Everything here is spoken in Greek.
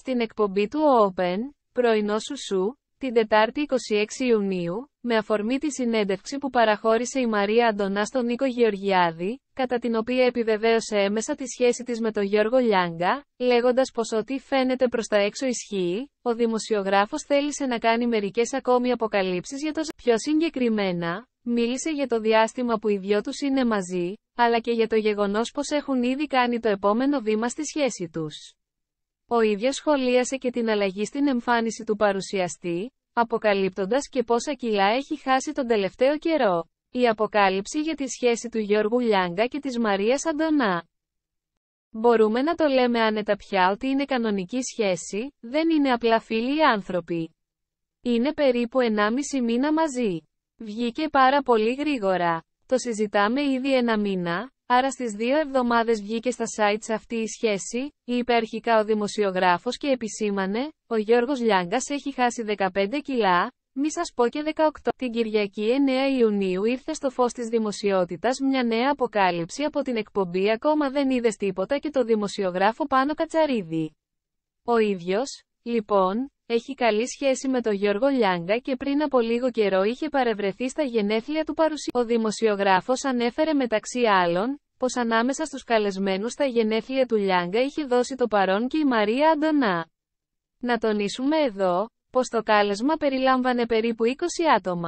στην εκπομπή του Open, πρωινό Σουσού, την Τετάρτη 26 Ιουνίου, με αφορμή τη συνέντευξη που παραχώρησε η Μαρία Αντωνά στον Νίκο Γεωργιάδη, κατά την οποία επιβεβαίωσε έμεσα τη σχέση της με τον Γιώργο Λιάγκα, λέγοντας πως ό,τι φαίνεται προς τα έξω ισχύει, ο δημοσιογράφος θέλησε να κάνει μερικές ακόμη αποκαλύψεις για το πιο συγκεκριμένα, μίλησε για το διάστημα που οι δυο τους είναι μαζί, αλλά και για το γεγονός πως έχουν ήδη κάνει το επόμενο βήμα στη σχέση τους. Ο ίδιος σχολίασε και την αλλαγή στην εμφάνιση του παρουσιαστή, αποκαλύπτοντας και πόσα κιλά έχει χάσει τον τελευταίο καιρό. Η αποκάλυψη για τη σχέση του Γιώργου Λιάγκα και της Μαρίας Αντωνά. Μπορούμε να το λέμε άνετα πια ότι είναι κανονική σχέση, δεν είναι απλά φίλοι οι άνθρωποι. Είναι περίπου 1,5 μήνα μαζί. Βγήκε πάρα πολύ γρήγορα. Το συζητάμε ήδη ένα μήνα, Άρα στις δύο εβδομάδες βγήκε στα sites αυτή η σχέση, είπε αρχικά ο δημοσιογράφος και επισήμανε, ο Γιώργος Λιάγκας έχει χάσει 15 κιλά, μη σας πω και 18. Την Κυριακή 9 Ιουνίου ήρθε στο φως της δημοσιότητας μια νέα αποκάλυψη από την εκπομπή «Ακόμα δεν είδες τίποτα» και το δημοσιογράφο Πάνο Κατσαρίδη. Ο ίδιος, Λοιπόν, έχει καλή σχέση με τον Γιώργο Λιάγκα και πριν από λίγο καιρό είχε παρευρεθεί στα γενέθλια του παρουσία. Ο δημοσιογράφος ανέφερε μεταξύ άλλων, πως ανάμεσα στους καλεσμένους στα γενέθλια του Λιάγκα είχε δώσει το παρόν και η Μαρία Αντωνά. Να τονίσουμε εδώ, πως το κάλεσμα περιλάμβανε περίπου 20 άτομα.